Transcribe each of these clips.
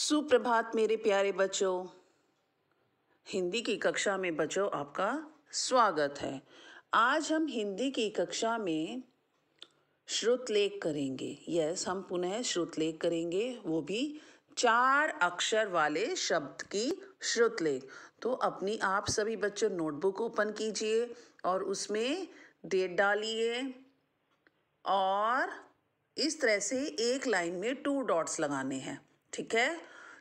सुप्रभात मेरे प्यारे बच्चों हिंदी की कक्षा में बच्चों आपका स्वागत है आज हम हिंदी की कक्षा में श्रुतलेख करेंगे यस हम पुनः श्रुतलेख करेंगे वो भी चार अक्षर वाले शब्द की श्रुतलेख तो अपनी आप सभी बच्चों नोटबुक ओपन कीजिए और उसमें डेट डालिए और इस तरह से एक लाइन में टू डॉट्स लगाने हैं ठीक है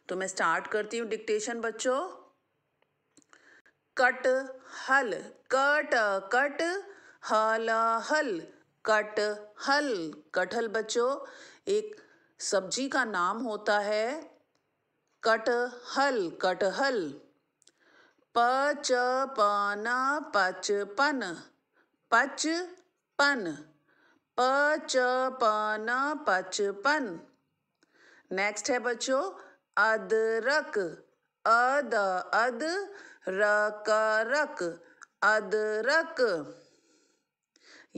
तो मैं स्टार्ट करती हूँ डिक्टेशन बच्चों कट हल कट कट हल हल कट हल कटहल बच्चों एक सब्जी का नाम होता है कट हल कटहल पच पन पच पचपन पच पन नेक्स्ट है बच्चों अदरक अद अद रक रक अदरक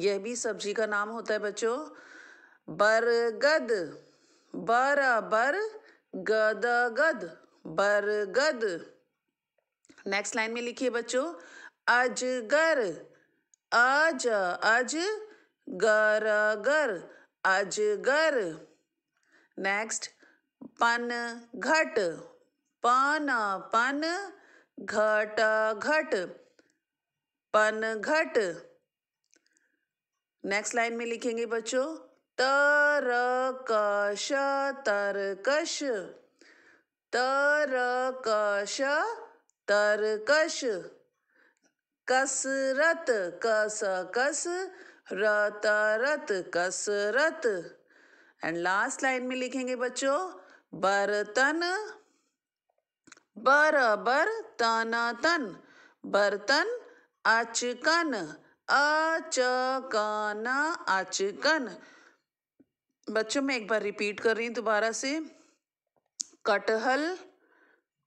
यह भी सब्जी का नाम होता है बच्चों बरगद बर गद गद बरगद नेक्स्ट लाइन में लिखिए बच्चों अजगर अज अज गर गर अजगर नेक्स्ट पन घट पन पन घट घट पन घट नेक्स्ट लाइन में लिखेंगे बच्चों तरकश तरकश तरकश तरकश कसरत कस कस रत रत कसरत एंड लास्ट लाइन में लिखेंगे बच्चों बर्तन बराबर तन बर्तन अचकन अचकाना अचकन बच्चों मैं एक बार रिपीट कर रही हूँ दोबारा से कटहल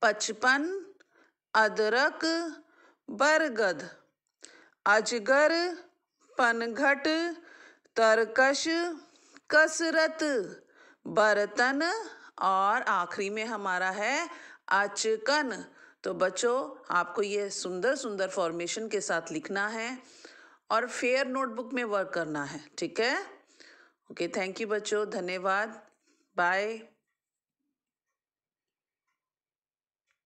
पचपन अदरक बरगद अजगर पनघट तरकश कसरत बर्तन और आखिरी में हमारा है अचकन तो बच्चों आपको ये सुंदर सुंदर फॉर्मेशन के साथ लिखना है और फेयर नोटबुक में वर्क करना है ठीक है ओके थैंक यू बच्चों धन्यवाद बाय